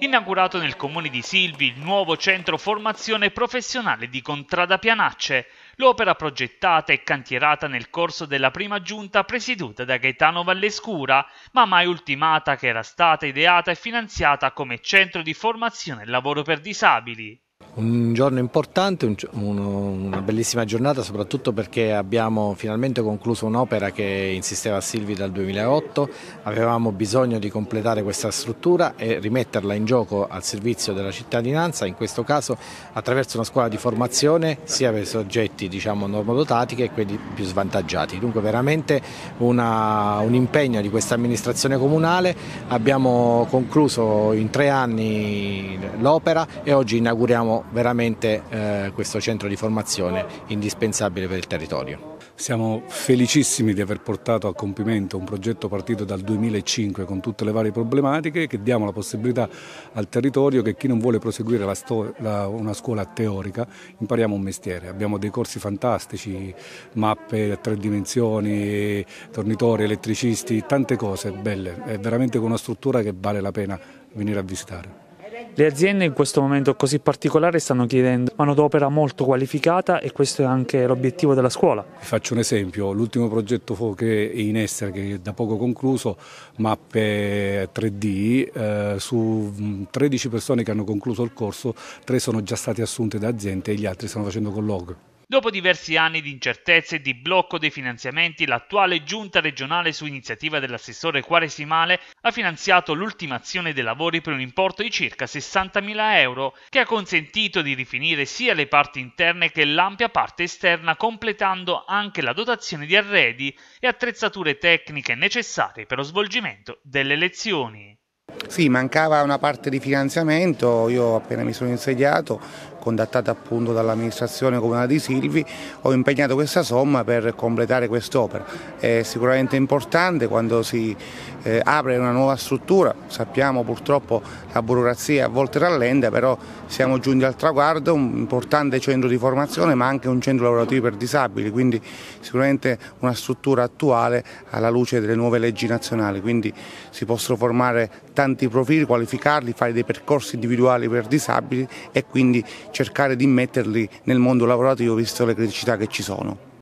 Inaugurato nel comune di Silvi il nuovo centro formazione professionale di Contrada Pianacce, l'opera progettata e cantierata nel corso della prima giunta presieduta da Gaetano Vallescura, ma mai ultimata che era stata ideata e finanziata come centro di formazione e lavoro per disabili. Un giorno importante, una bellissima giornata soprattutto perché abbiamo finalmente concluso un'opera che insisteva a Silvi dal 2008, avevamo bisogno di completare questa struttura e rimetterla in gioco al servizio della cittadinanza, in questo caso attraverso una scuola di formazione sia per i soggetti diciamo, normodotati che quelli più svantaggiati. Dunque veramente una, un impegno di questa amministrazione comunale, abbiamo concluso in tre anni l'opera e oggi inauguriamo veramente eh, questo centro di formazione indispensabile per il territorio. Siamo felicissimi di aver portato a compimento un progetto partito dal 2005 con tutte le varie problematiche che diamo la possibilità al territorio che chi non vuole proseguire la la, una scuola teorica impariamo un mestiere. Abbiamo dei corsi fantastici, mappe a tre dimensioni, tornitori, elettricisti, tante cose belle. È veramente una struttura che vale la pena venire a visitare. Le aziende in questo momento così particolare stanno chiedendo manodopera molto qualificata e questo è anche l'obiettivo della scuola. Vi faccio un esempio, l'ultimo progetto che è in essere, che è da poco concluso, mappe 3D, eh, su 13 mm, persone che hanno concluso il corso, 3 sono già state assunte da aziende e gli altri stanno facendo colloquio. Dopo diversi anni di incertezze e di blocco dei finanziamenti, l'attuale giunta regionale su iniziativa dell'assessore Quaresimale ha finanziato l'ultimazione dei lavori per un importo di circa 60.000 euro che ha consentito di rifinire sia le parti interne che l'ampia parte esterna completando anche la dotazione di arredi e attrezzature tecniche necessarie per lo svolgimento delle elezioni. Sì, mancava una parte di finanziamento, io appena mi sono insediato contattata appunto dall'amministrazione comunale di Silvi, ho impegnato questa somma per completare quest'opera. È sicuramente importante quando si eh, apre una nuova struttura, sappiamo purtroppo la burocrazia a volte rallenta, però siamo giunti al traguardo, un importante centro di formazione ma anche un centro lavorativo per disabili, quindi sicuramente una struttura attuale alla luce delle nuove leggi nazionali, quindi si possono formare tanti profili, qualificarli, fare dei percorsi individuali per disabili e quindi cercare di metterli nel mondo lavorativo visto le criticità che ci sono.